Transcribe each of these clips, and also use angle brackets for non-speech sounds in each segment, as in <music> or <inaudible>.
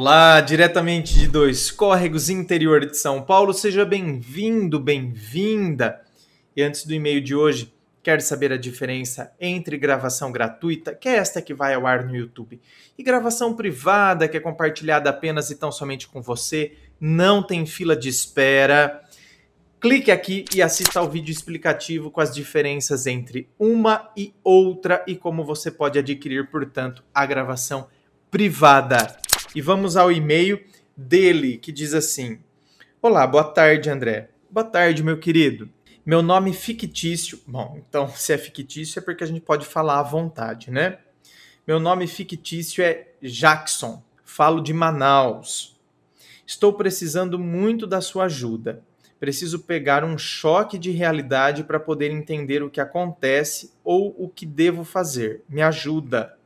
Olá, diretamente de Dois Córregos, interior de São Paulo, seja bem-vindo, bem-vinda. E antes do e-mail de hoje, quer saber a diferença entre gravação gratuita, que é esta que vai ao ar no YouTube, e gravação privada, que é compartilhada apenas e tão somente com você, não tem fila de espera. Clique aqui e assista ao vídeo explicativo com as diferenças entre uma e outra e como você pode adquirir, portanto, a gravação privada. E vamos ao e-mail dele, que diz assim: Olá, boa tarde, André. Boa tarde, meu querido. Meu nome é fictício. Bom, então <laughs> se é fictício é porque a gente pode falar à vontade, né? Meu nome fictício é Jackson. Falo de Manaus. Estou precisando muito da sua ajuda. Preciso pegar um choque de realidade para poder entender o que acontece ou o que devo fazer. Me ajuda.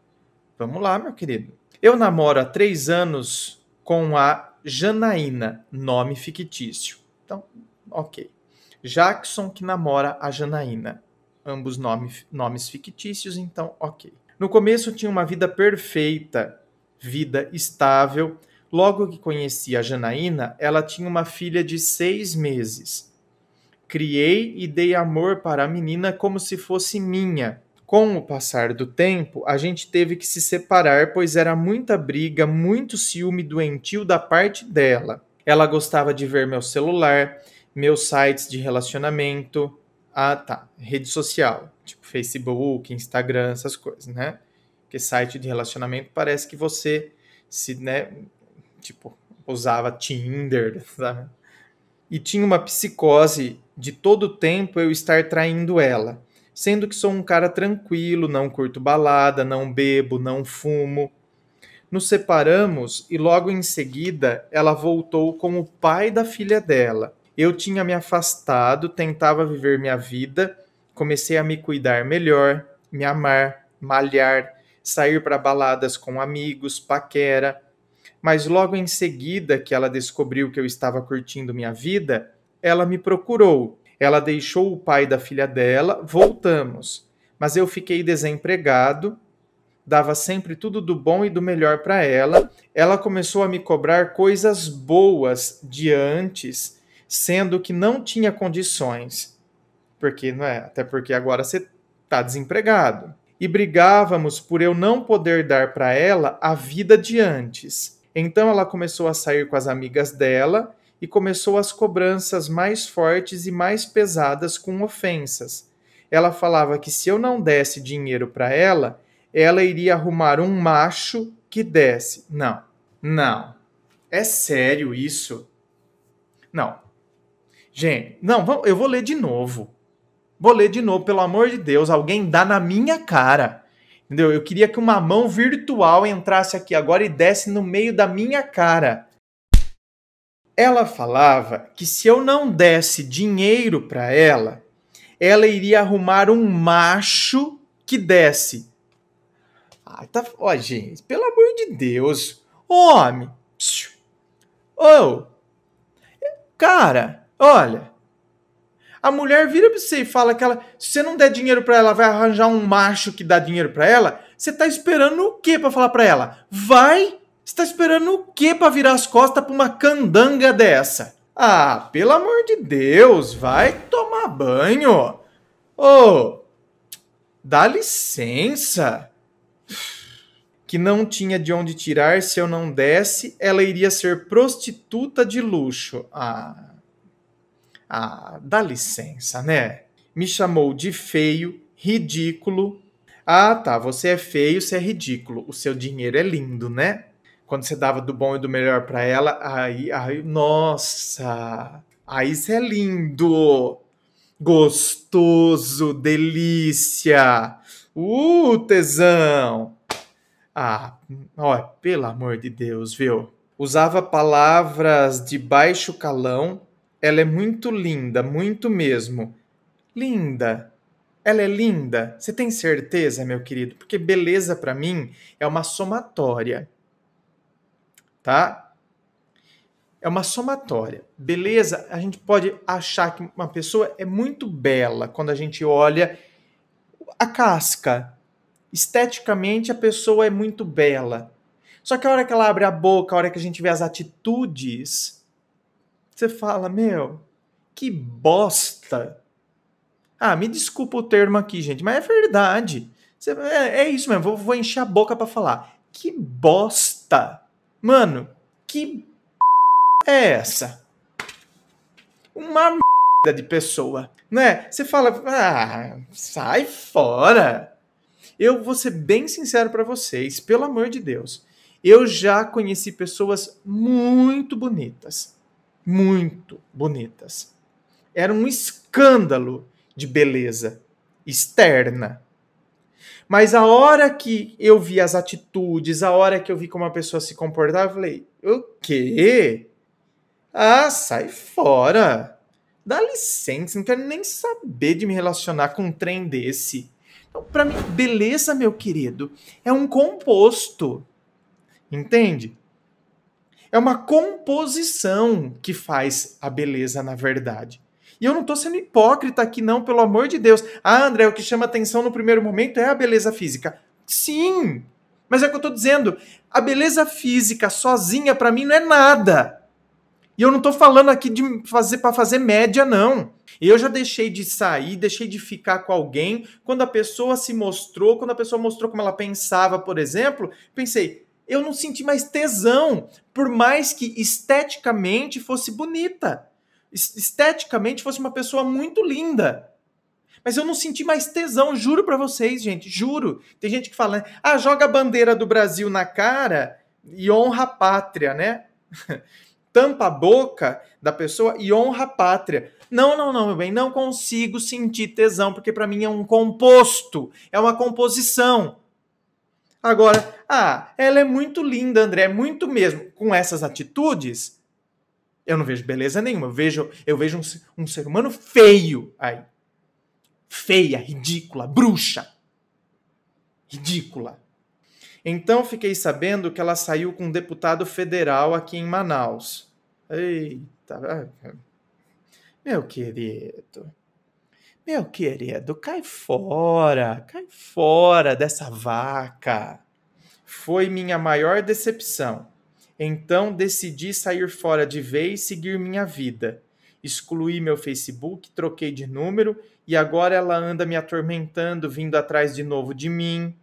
Vamos lá, meu querido. Eu namoro há três anos com a Janaína, nome fictício. Então, ok. Jackson que namora a Janaína. Ambos nome, nomes fictícios, então ok. No começo tinha uma vida perfeita, vida estável. Logo que conheci a Janaína, ela tinha uma filha de seis meses. Criei e dei amor para a menina como se fosse minha. Com o passar do tempo, a gente teve que se separar, pois era muita briga, muito ciúme doentio da parte dela. Ela gostava de ver meu celular, meus sites de relacionamento. Ah, tá. Rede social, tipo Facebook, Instagram, essas coisas, né? Porque site de relacionamento parece que você se, né, tipo, usava Tinder, <laughs> sabe? E tinha uma psicose de todo tempo eu estar traindo ela sendo que sou um cara tranquilo, não curto balada, não bebo, não fumo. Nos separamos e logo em seguida ela voltou com o pai da filha dela. Eu tinha me afastado, tentava viver minha vida, comecei a me cuidar melhor, me amar, malhar, sair para baladas com amigos, paquera. Mas logo em seguida que ela descobriu que eu estava curtindo minha vida, ela me procurou ela deixou o pai da filha dela, voltamos. Mas eu fiquei desempregado, dava sempre tudo do bom e do melhor para ela. Ela começou a me cobrar coisas boas de antes, sendo que não tinha condições. Porque não é, até porque agora você está desempregado. E brigávamos por eu não poder dar para ela a vida de antes. Então ela começou a sair com as amigas dela e começou as cobranças mais fortes e mais pesadas com ofensas. Ela falava que se eu não desse dinheiro para ela, ela iria arrumar um macho que desse. Não, não. É sério isso? Não. Gente, não, eu vou ler de novo. Vou ler de novo, pelo amor de Deus. Alguém dá na minha cara. Entendeu? Eu queria que uma mão virtual entrasse aqui agora e desse no meio da minha cara. Ela falava que se eu não desse dinheiro para ela, ela iria arrumar um macho que desse. Ah, tá, ó, gente, pelo amor de Deus. Homem. Ô. Oh, cara, olha. A mulher vira para você e fala que ela, se você não der dinheiro para ela, vai arranjar um macho que dá dinheiro para ela. Você tá esperando o quê para falar para ela? Vai você tá esperando o quê para virar as costas pra uma candanga dessa? Ah, pelo amor de Deus, vai tomar banho. Ô, oh, dá licença. Que não tinha de onde tirar se eu não desse, ela iria ser prostituta de luxo. Ah, ah, dá licença, né? Me chamou de feio, ridículo. Ah, tá, você é feio, você é ridículo. O seu dinheiro é lindo, né? quando você dava do bom e do melhor para ela, aí, aí, nossa, aí isso é lindo, gostoso, delícia, uh, tesão. Ah, ó, pelo amor de Deus, viu? Usava palavras de baixo calão, ela é muito linda, muito mesmo. Linda. Ela é linda? Você tem certeza, meu querido? Porque beleza para mim é uma somatória tá? É uma somatória. Beleza? A gente pode achar que uma pessoa é muito bela quando a gente olha a casca. Esteticamente, a pessoa é muito bela. Só que a hora que ela abre a boca, a hora que a gente vê as atitudes, você fala: Meu, que bosta. Ah, me desculpa o termo aqui, gente, mas é verdade. Você, é, é, isso mesmo, vou, vou encher a boca para falar. Que bosta. Mano, que é essa? Uma merda de pessoa, né? Você fala, ah, sai fora. Eu vou ser bem sincero para vocês, pelo amor de Deus. Eu já conheci pessoas muito bonitas, muito bonitas. Era um escândalo de beleza externa. Mas a hora que eu vi as atitudes, a hora que eu vi como a pessoa se comportava, eu falei: o quê? Ah, sai fora. Dá licença, não quero nem saber de me relacionar com um trem desse. Então, para mim, beleza, meu querido, é um composto. Entende? É uma composição que faz a beleza na verdade. E eu não estou sendo hipócrita aqui, não, pelo amor de Deus. Ah, André, o que chama atenção no primeiro momento é a beleza física. Sim! Mas é o que eu estou dizendo. A beleza física sozinha, para mim, não é nada. E eu não estou falando aqui de fazer para fazer média, não. Eu já deixei de sair, deixei de ficar com alguém quando a pessoa se mostrou, quando a pessoa mostrou como ela pensava, por exemplo, pensei, eu não senti mais tesão, por mais que esteticamente fosse bonita esteticamente fosse uma pessoa muito linda. Mas eu não senti mais tesão, juro para vocês, gente, juro. Tem gente que fala, né, ah, joga a bandeira do Brasil na cara e honra a pátria, né? <laughs> Tampa a boca da pessoa e honra a pátria. Não, não, não, meu bem, não consigo sentir tesão, porque para mim é um composto, é uma composição. Agora, ah, ela é muito linda, André, é muito mesmo. Com essas atitudes, eu não vejo beleza nenhuma. Eu vejo, eu vejo um, um ser humano feio aí. Feia, ridícula, bruxa. Ridícula. Então fiquei sabendo que ela saiu com um deputado federal aqui em Manaus. Eita. Meu querido. Meu querido, cai fora, cai fora dessa vaca. Foi minha maior decepção. Então decidi sair fora de vez e seguir minha vida. Excluí meu Facebook, troquei de número e agora ela anda me atormentando, vindo atrás de novo de mim.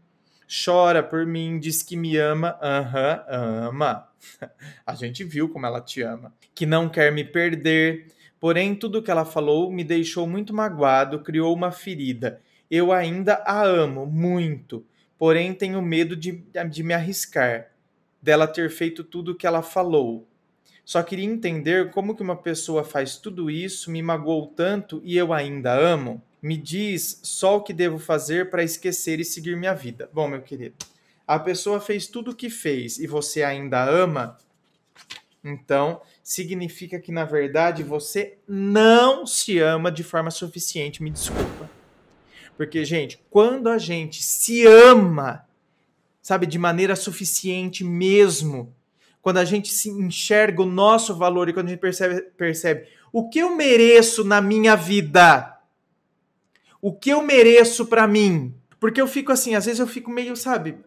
Chora por mim, diz que me ama, aham, uhum, ama. <laughs> A gente viu como ela te ama. Que não quer me perder. Porém, tudo que ela falou me deixou muito magoado, criou uma ferida. Eu ainda a amo muito, porém tenho medo de, de me arriscar dela ter feito tudo o que ela falou. Só queria entender como que uma pessoa faz tudo isso, me magoou tanto e eu ainda amo. Me diz só o que devo fazer para esquecer e seguir minha vida. Bom, meu querido, a pessoa fez tudo o que fez e você ainda ama, então significa que na verdade você não se ama de forma suficiente, me desculpa. Porque, gente, quando a gente se ama sabe, de maneira suficiente mesmo. Quando a gente se enxerga o nosso valor e quando a gente percebe, percebe o que eu mereço na minha vida? O que eu mereço para mim? Porque eu fico assim, às vezes eu fico meio, sabe,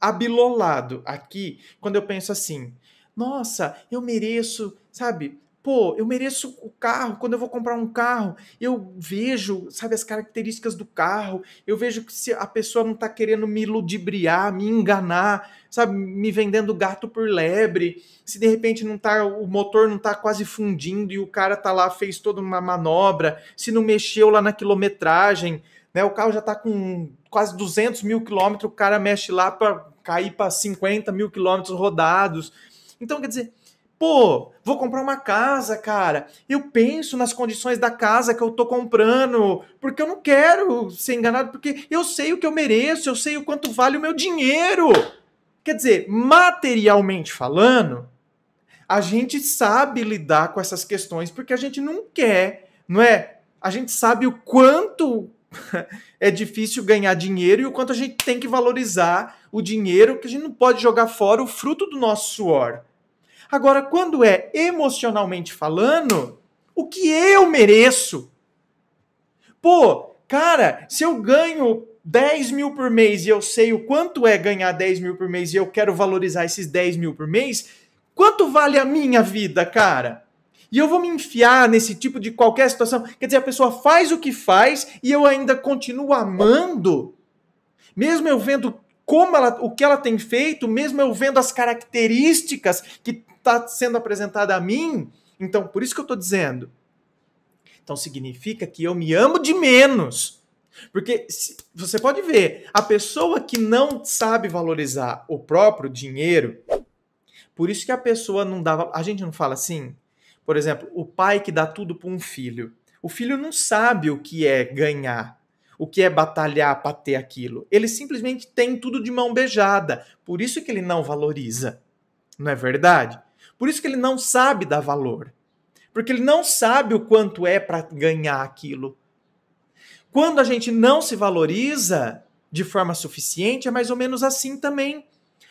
abilolado aqui, quando eu penso assim: nossa, eu mereço, sabe, pô, eu mereço o carro, quando eu vou comprar um carro, eu vejo, sabe, as características do carro, eu vejo que se a pessoa não tá querendo me ludibriar, me enganar, sabe, me vendendo gato por lebre, se de repente não tá, o motor não tá quase fundindo e o cara tá lá, fez toda uma manobra, se não mexeu lá na quilometragem, né, o carro já tá com quase 200 mil quilômetros, o cara mexe lá para cair para 50 mil quilômetros rodados, então, quer dizer, Pô, vou comprar uma casa, cara. Eu penso nas condições da casa que eu tô comprando, porque eu não quero ser enganado, porque eu sei o que eu mereço, eu sei o quanto vale o meu dinheiro. Quer dizer, materialmente falando, a gente sabe lidar com essas questões porque a gente não quer, não é? A gente sabe o quanto <laughs> é difícil ganhar dinheiro e o quanto a gente tem que valorizar o dinheiro, que a gente não pode jogar fora o fruto do nosso suor. Agora, quando é emocionalmente falando, o que eu mereço? Pô, cara, se eu ganho 10 mil por mês e eu sei o quanto é ganhar 10 mil por mês e eu quero valorizar esses 10 mil por mês, quanto vale a minha vida, cara? E eu vou me enfiar nesse tipo de qualquer situação. Quer dizer, a pessoa faz o que faz e eu ainda continuo amando, mesmo eu vendo como ela, o que ela tem feito, mesmo eu vendo as características que está sendo apresentada a mim, então por isso que eu estou dizendo. Então significa que eu me amo de menos. Porque se, você pode ver, a pessoa que não sabe valorizar o próprio dinheiro, por isso que a pessoa não dava. A gente não fala assim? Por exemplo, o pai que dá tudo para um filho. O filho não sabe o que é ganhar, o que é batalhar para ter aquilo. Ele simplesmente tem tudo de mão beijada. Por isso que ele não valoriza. Não é verdade? Por isso que ele não sabe dar valor. Porque ele não sabe o quanto é para ganhar aquilo. Quando a gente não se valoriza de forma suficiente, é mais ou menos assim também.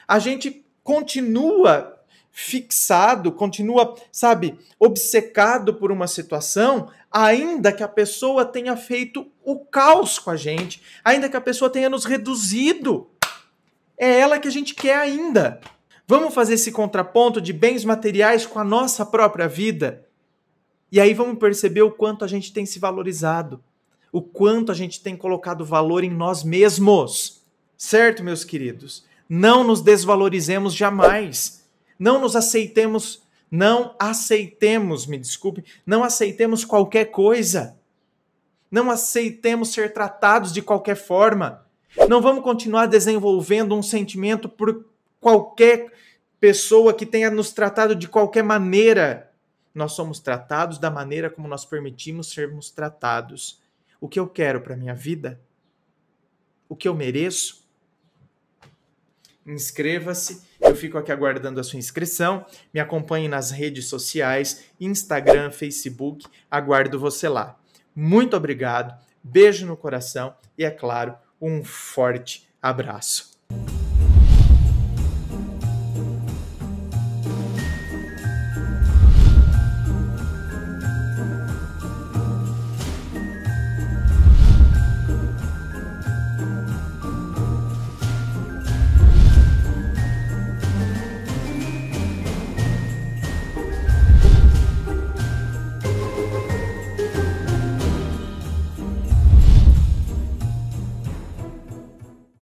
A gente continua fixado, continua, sabe, obcecado por uma situação, ainda que a pessoa tenha feito o caos com a gente, ainda que a pessoa tenha nos reduzido. É ela que a gente quer ainda. Vamos fazer esse contraponto de bens materiais com a nossa própria vida? E aí vamos perceber o quanto a gente tem se valorizado, o quanto a gente tem colocado valor em nós mesmos. Certo, meus queridos? Não nos desvalorizemos jamais. Não nos aceitemos, não aceitemos, me desculpe, não aceitemos qualquer coisa. Não aceitemos ser tratados de qualquer forma. Não vamos continuar desenvolvendo um sentimento por qualquer pessoa que tenha nos tratado de qualquer maneira. Nós somos tratados da maneira como nós permitimos sermos tratados. O que eu quero para minha vida? O que eu mereço? Inscreva-se, eu fico aqui aguardando a sua inscrição. Me acompanhe nas redes sociais, Instagram, Facebook. Aguardo você lá. Muito obrigado, beijo no coração e, é claro, um forte abraço.